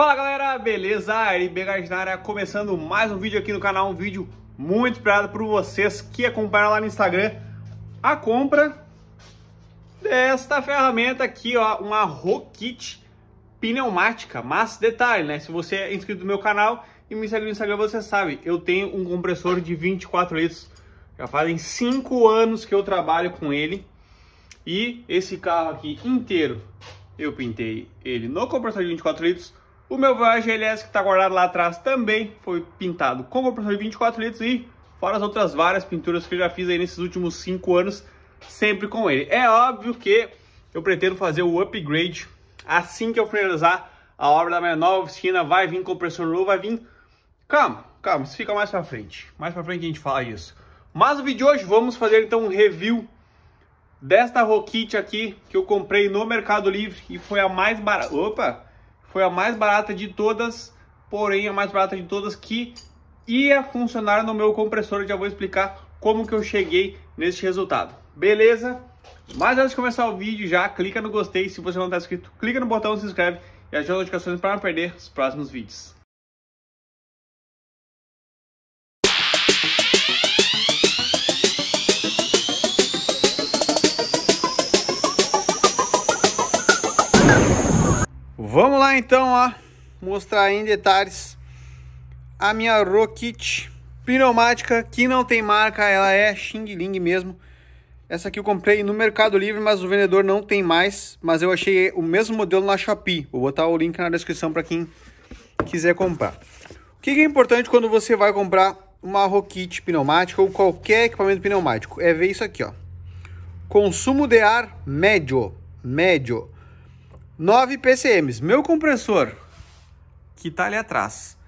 Fala galera, beleza? Ari Begas na área, começando mais um vídeo aqui no canal, um vídeo muito esperado por vocês que acompanham lá no Instagram a compra desta ferramenta aqui, ó, uma Rockit pneumática, mas detalhe, né, se você é inscrito no meu canal e me segue no Instagram, você sabe, eu tenho um compressor de 24 litros, já fazem 5 anos que eu trabalho com ele e esse carro aqui inteiro eu pintei ele no compressor de 24 litros, o meu Voyage LS que está guardado lá atrás também foi pintado com compressor de 24 litros e fora as outras várias pinturas que eu já fiz aí nesses últimos 5 anos, sempre com ele. É óbvio que eu pretendo fazer o upgrade assim que eu finalizar a obra da minha nova oficina, vai vir compressor novo, vai vir... Calma, calma, isso fica mais pra frente, mais pra frente a gente fala isso. Mas o vídeo de hoje vamos fazer então um review desta Rockit aqui que eu comprei no Mercado Livre e foi a mais barata... Opa! foi a mais barata de todas, porém a mais barata de todas que ia funcionar no meu compressor. Eu já vou explicar como que eu cheguei neste resultado. Beleza? Mas antes de começar o vídeo já, clica no gostei. Se você não está inscrito, clica no botão, se inscreve e ativa as notificações para não perder os próximos vídeos. Vamos lá então, ó, mostrar em detalhes a minha Rokit pneumática que não tem marca, ela é Xing Ling mesmo. Essa aqui eu comprei no Mercado Livre, mas o vendedor não tem mais, mas eu achei o mesmo modelo na Shopee. Vou botar o link na descrição para quem quiser comprar. O que é importante quando você vai comprar uma Rokit pneumática ou qualquer equipamento pneumático? É ver isso aqui, ó. Consumo de ar médio, médio. 9 PCMs. Meu compressor, que está ali atrás,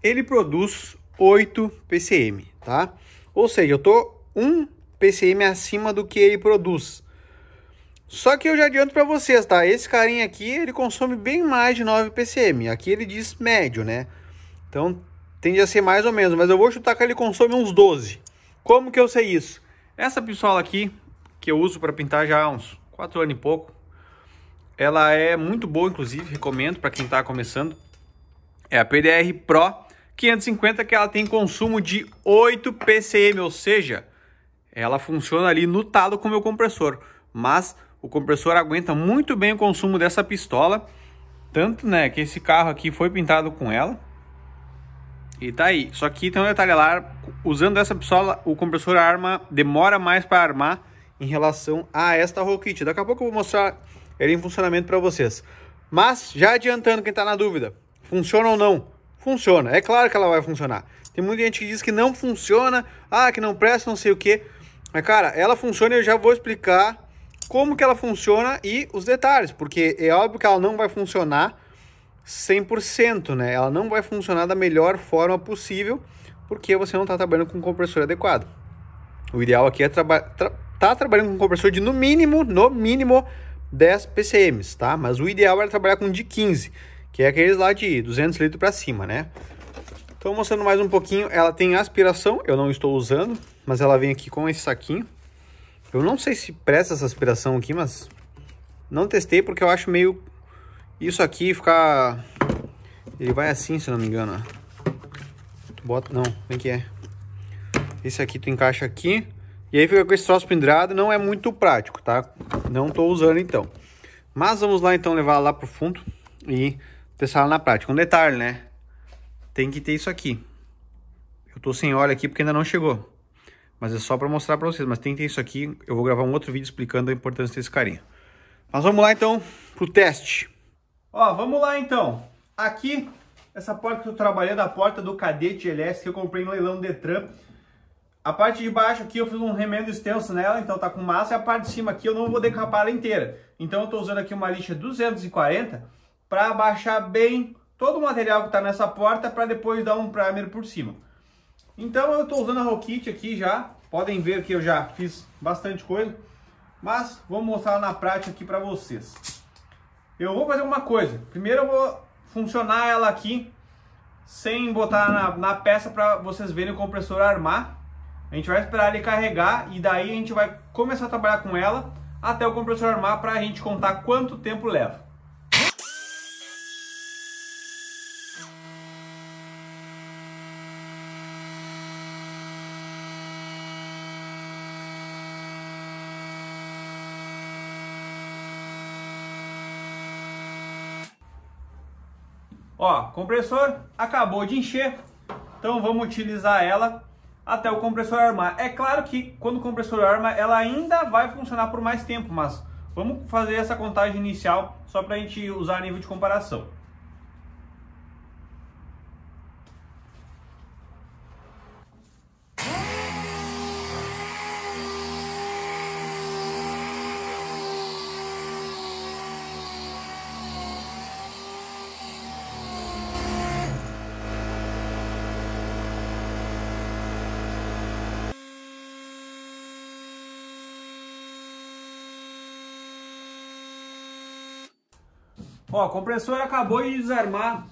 ele produz 8 PCM, tá? Ou seja, eu tô 1 PCM acima do que ele produz. Só que eu já adianto para vocês, tá? Esse carinha aqui, ele consome bem mais de 9 PCM. Aqui ele diz médio, né? Então, tende a ser mais ou menos. Mas eu vou chutar que ele consome uns 12. Como que eu sei isso? Essa pistola aqui, que eu uso para pintar já há uns 4 anos e pouco, ela é muito boa, inclusive, recomendo para quem está começando. É a PDR Pro 550 que ela tem consumo de 8 PCM, ou seja, ela funciona ali no talo com o meu compressor, mas o compressor aguenta muito bem o consumo dessa pistola, tanto né, que esse carro aqui foi pintado com ela, e tá aí. Só que tem um detalhe lá, usando essa pistola, o compressor arma demora mais para armar em relação a esta roll kit. Daqui a pouco eu vou mostrar ele é em funcionamento para vocês. Mas, já adiantando quem está na dúvida, funciona ou não? Funciona, é claro que ela vai funcionar. Tem muita gente que diz que não funciona, ah, que não presta, não sei o que. Mas, cara, ela funciona e eu já vou explicar como que ela funciona e os detalhes, porque é óbvio que ela não vai funcionar 100%, né? Ela não vai funcionar da melhor forma possível, porque você não está trabalhando com um compressor adequado. O ideal aqui é trabalhar... Tra tá trabalhando com um compressor de no mínimo, no mínimo 10 PCMs, tá? Mas o ideal era trabalhar com de 15, que é aqueles lá de 200 litros para cima, né? Então, mostrando mais um pouquinho, ela tem aspiração, eu não estou usando, mas ela vem aqui com esse saquinho. Eu não sei se presta essa aspiração aqui, mas não testei porque eu acho meio... Isso aqui ficar... Ele vai assim, se não me engano, Tu bota... Não, como é que é? Esse aqui tu encaixa aqui, e aí fica com esse troço pendurado, não é muito prático, tá? Não tô usando então. Mas vamos lá então levar lá pro fundo e testar ela na prática. Um detalhe, né? Tem que ter isso aqui. Eu tô sem óleo aqui porque ainda não chegou. Mas é só para mostrar para vocês. Mas tem que ter isso aqui. Eu vou gravar um outro vídeo explicando a importância desse carinha. Mas vamos lá então pro teste. Ó, vamos lá então. Aqui, essa porta que eu tô trabalhando, a porta do Cadete LS que eu comprei no leilão Detran. A parte de baixo aqui eu fiz um remendo extenso nela, então tá com massa. E a parte de cima aqui eu não vou decapar ela inteira. Então eu tô usando aqui uma lixa 240 para abaixar bem todo o material que tá nessa porta para depois dar um primer por cima. Então eu estou usando a roll kit aqui já. Podem ver que eu já fiz bastante coisa. Mas vou mostrar na prática aqui para vocês. Eu vou fazer uma coisa. Primeiro eu vou funcionar ela aqui sem botar na, na peça para vocês verem o compressor armar. A gente vai esperar ele carregar e daí a gente vai começar a trabalhar com ela até o compressor armar para a gente contar quanto tempo leva. Ó, compressor acabou de encher, então vamos utilizar ela até o compressor armar. É claro que quando o compressor arma, ela ainda vai funcionar por mais tempo, mas vamos fazer essa contagem inicial só para a gente usar a nível de comparação. Ó, o compressor acabou de desarmar.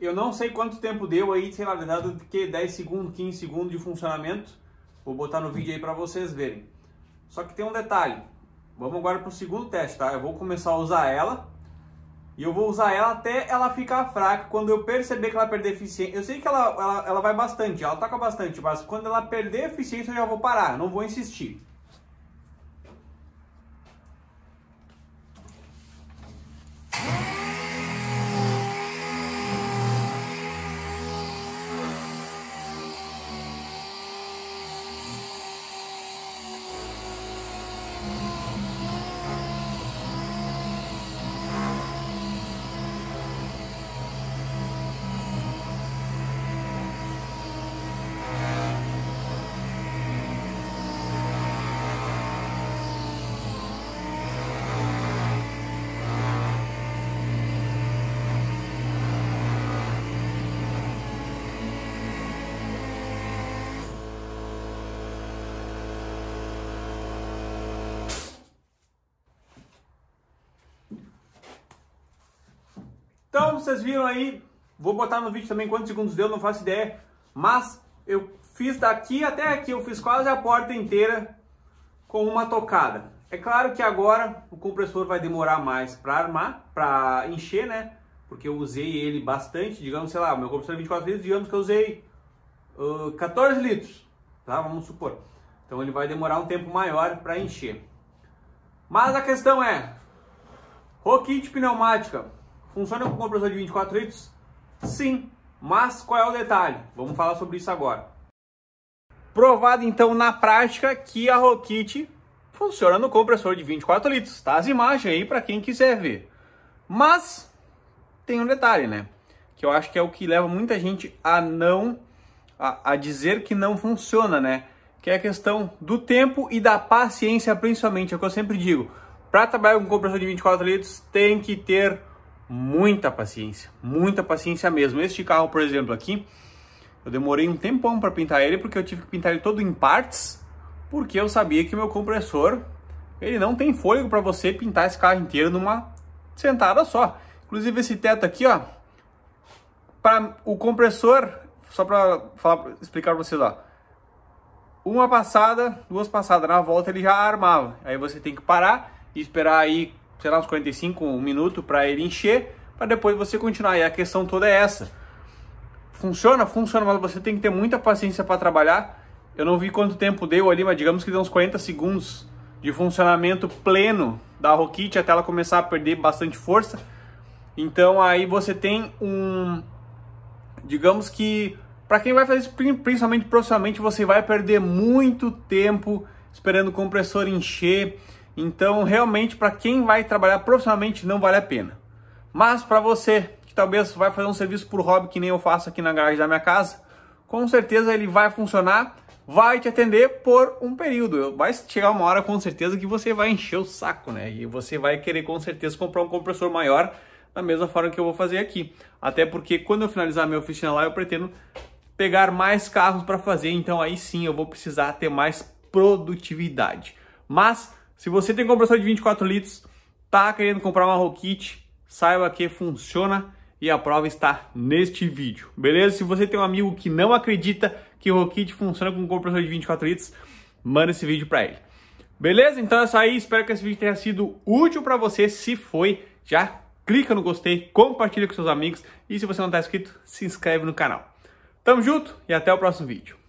Eu não sei quanto tempo deu aí, sei lá, dado que 10 segundos, 15 segundos de funcionamento. Vou botar no vídeo aí para vocês verem. Só que tem um detalhe. Vamos agora pro segundo teste, tá? Eu vou começar a usar ela. E eu vou usar ela até ela ficar fraca. Quando eu perceber que ela perder eficiência... Eu sei que ela, ela, ela vai bastante, ela toca bastante. Mas quando ela perder eficiência, eu já vou parar. não vou insistir. Então, vocês viram aí, vou botar no vídeo também quantos segundos deu, não faço ideia, mas eu fiz daqui até aqui, eu fiz quase a porta inteira com uma tocada. É claro que agora o compressor vai demorar mais para armar, para encher, né? Porque eu usei ele bastante, digamos, sei lá, meu compressor é 24 litros, digamos que eu usei uh, 14 litros, tá? Vamos supor. Então ele vai demorar um tempo maior para encher. Mas a questão é, de pneumática, Funciona com compressor de 24 litros? Sim, mas qual é o detalhe? Vamos falar sobre isso agora. Provado então na prática que a Rockit funciona no compressor de 24 litros. Tá as imagens aí para quem quiser ver. Mas tem um detalhe, né? Que eu acho que é o que leva muita gente a não a, a dizer que não funciona, né? Que é a questão do tempo e da paciência, principalmente. É o que eu sempre digo. Para trabalhar com compressor de 24 litros, tem que ter muita paciência, muita paciência mesmo. Este carro, por exemplo, aqui, eu demorei um tempão para pintar ele, porque eu tive que pintar ele todo em partes, porque eu sabia que o meu compressor, ele não tem fôlego para você pintar esse carro inteiro numa sentada só. Inclusive esse teto aqui, ó, para o compressor, só para explicar para vocês, ó, uma passada, duas passadas na volta ele já armava. Aí você tem que parar e esperar aí sei lá, uns 45, um minuto para ele encher, para depois você continuar. E a questão toda é essa. Funciona? Funciona, mas você tem que ter muita paciência para trabalhar. Eu não vi quanto tempo deu ali, mas digamos que deu uns 40 segundos de funcionamento pleno da rokit até ela começar a perder bastante força. Então aí você tem um, digamos que para quem vai fazer isso, principalmente profissionalmente, você vai perder muito tempo esperando o compressor encher, então, realmente, para quem vai trabalhar profissionalmente, não vale a pena. Mas para você que talvez vai fazer um serviço por hobby, que nem eu faço aqui na garagem da minha casa, com certeza ele vai funcionar, vai te atender por um período. Vai chegar uma hora, com certeza, que você vai encher o saco, né? E você vai querer, com certeza, comprar um compressor maior, da mesma forma que eu vou fazer aqui. Até porque quando eu finalizar minha oficina lá, eu pretendo pegar mais carros para fazer, então aí sim eu vou precisar ter mais produtividade. Mas se você tem compressor de 24 litros, tá querendo comprar uma Rockit, saiba que funciona e a prova está neste vídeo, beleza? Se você tem um amigo que não acredita que o Rockit funciona com um compressor de 24 litros, manda esse vídeo para ele. Beleza? Então é isso aí, espero que esse vídeo tenha sido útil para você. Se foi, já clica no gostei, compartilha com seus amigos e se você não está inscrito, se inscreve no canal. Tamo junto e até o próximo vídeo.